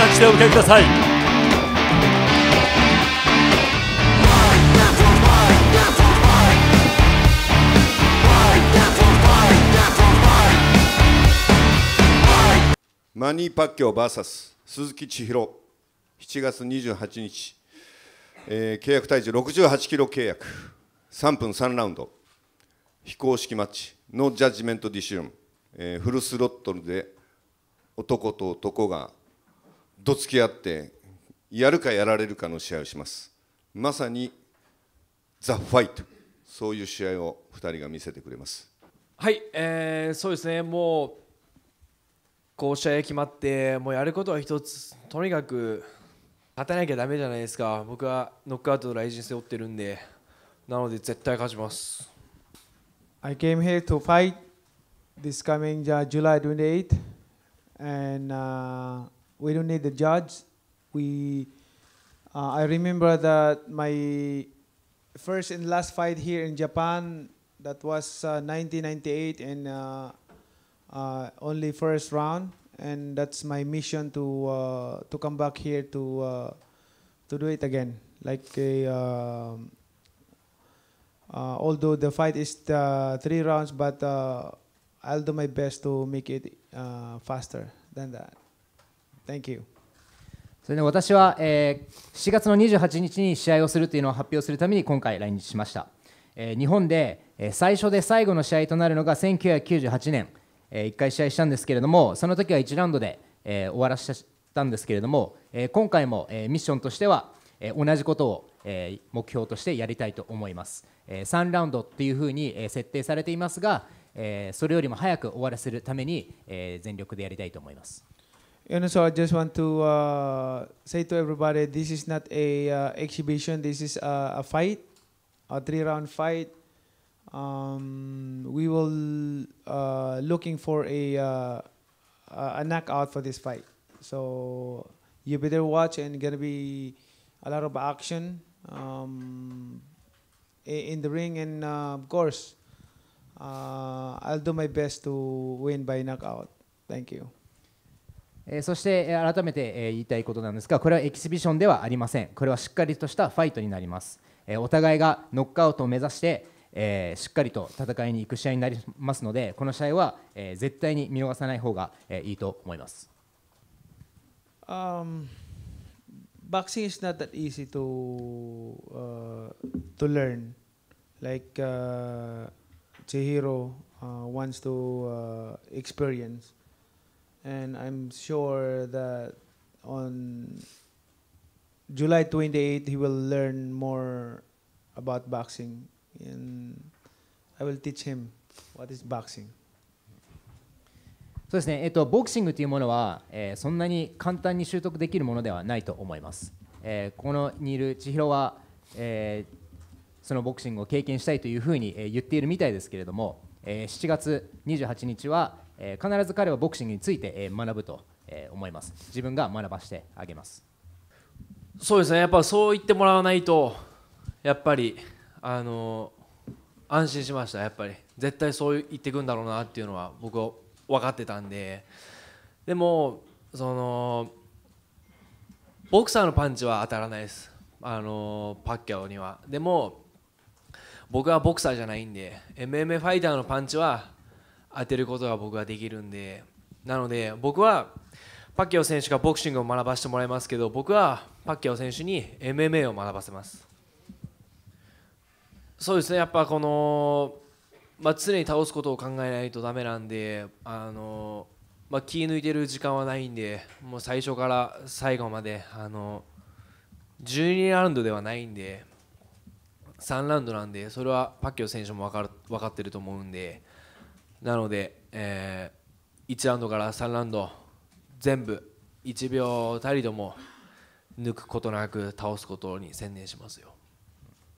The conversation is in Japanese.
なお受けくださいマニー・パッキョ VS 鈴木千尋7月28日、えー、契約体重68キロ契約3分3ラウンド非公式マッチノージャッジメントディシュン、えー、フルスロットルで男と男がどつき合ってやるかやられるかの試合をしますまさにザ・ファイトそういう試合を2人が見せてくれますはい、えー、そうですねもうこう試合決まってもうやることは一つとにかく勝たなきゃだめじゃないですか僕はノックアウトのライジン背負ってるんでなので絶対勝ちます I came here to fight this coming July 28th and、uh We don't need the judge. We, uh, I remember that my first and last fight here in Japan, that was uh, 1998 and uh, uh, only first round. And that's my mission to uh, to come back here to uh, to do it again. Like a, um, although the fight is three rounds, but I'll do my best to make it faster than that. Thank you. それで私は、えー、7月の28日に試合をするというのを発表するために今回来日しました、えー、日本で、えー、最初で最後の試合となるのが1998年、えー、1回試合したんですけれどもその時は1ラウンドで、えー、終わらせたんですけれども、えー、今回も、えー、ミッションとしては、えー、同じことを、えー、目標としてやりたいと思います、えー、3ラウンドっていうふうに、えー、設定されていますが、えー、それよりも早く終わらせるために、えー、全力でやりたいと思います You know, so I just want to uh, say to everybody, this is not a uh, exhibition. This is a, a fight, a three-round fight. Um, we will uh, looking for a uh, a knockout for this fight. So you better watch, and gonna be a lot of action um, in the ring, and uh, of course, uh, I'll do my best to win by knockout. Thank you. えそして改めて、え言いたいことなんですがこれはエキシビションではありませんこれはしっかりとしたファイトになります、えお互いがノックアウトを目指して、えしっかりと戦いに行く試合になりますのでこの試合は、え絶対に見逃さない方が、えいいと思います、um, Boxing is not that easy to,、uh, to learn like、uh, Chihiro uh, wants to uh, experience And I'm sure that on July 28, he will learn more about boxing. And I will teach him what is boxing. そうですね、えっと、ボクシングというものは、えー、そんなに簡単に習得できるものではないと思います。えー、このにいる千尋は、えー、そのボクシングを経験したいというふうに、えー、言っているみたいですけれども、えー、7月28日は、えー、必ず彼はボクシングについて、えー、学ぶと、えー、思います自分が学ばしてあげますそうですねやっぱそう言ってもらわないとやっぱりあの安心しましたやっぱり絶対そう言ってくんだろうなっていうのは僕は分かってたんででもそのボクサーのパンチは当たらないですあのパッキャオにはでも僕はボクサーじゃないんで MMA ファイターのパンチは当てることが僕はできるんでなので僕はパッキオ選手がボクシングを学ばせてもらいますけど僕はパッキオ選手に MMA を学ばせますそうですねやっぱこの、まあ、常に倒すことを考えないとだめなんであの、まあ、気抜いてる時間はないんでもう最初から最後まであの12ラウンドではないんで3ラウンドなんでそれはパッキオ選手も分かる分かってると思うんで。なので、えー、1ラウンドから3ラウンド全部1秒たりとも抜くことなく倒すことに専念しますよ。